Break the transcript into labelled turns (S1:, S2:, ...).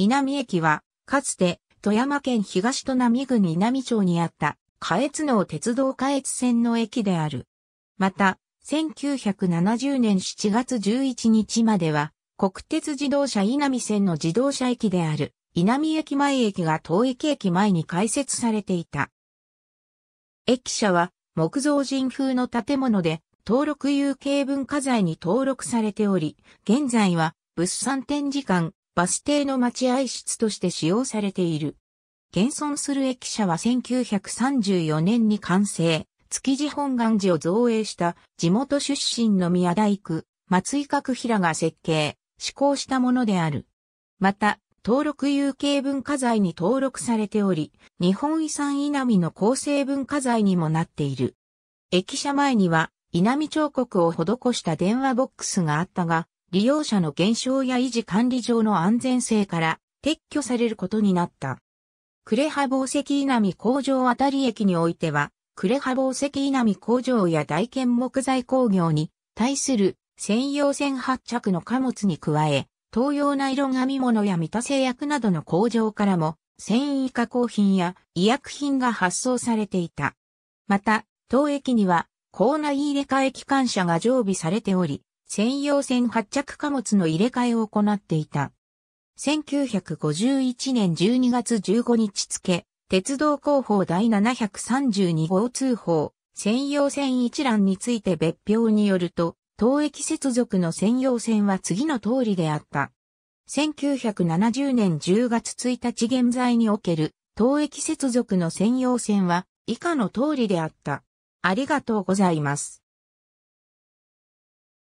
S1: 稲見駅は、かつて、富山県東砺波郡稲見町にあった、下越能鉄道下越線の駅である。また、1970年7月11日までは、国鉄自動車稲見線の自動車駅である、稲見駅前駅が遠い。駅前に開設されていた。駅舎は、木造人風の建物で、登録有形文化財に登録されており、現在は、物産展示館、バス停の待合室として使用されている。現存する駅舎は1934年に完成、築地本願寺を造営した地元出身の宮大工、松井角平が設計、施行したものである。また、登録有形文化財に登録されており、日本遺産稲見の構成文化財にもなっている。駅舎前には、稲見彫刻を施した電話ボックスがあったが、利用者の減少や維持管理上の安全性から撤去されることになった。呉羽宝石稲見工場あたり駅においては、呉羽宝石稲見工場や大建木材工業に対する専用船発着の貨物に加え、東洋ナイロン編み物や三田製薬などの工場からも、繊維加工品や医薬品が発送されていた。また、当駅には、港内入れ替え機関車が常備されており、専用船発着貨物の入れ替えを行っていた。1951年12月15日付、鉄道広報第732号通報、専用船一覧について別表によると、当駅接続の専用船は次の通りであった。1970年10月1日現在における当駅接続の専用線は以下の通りであった。ありがとうございます。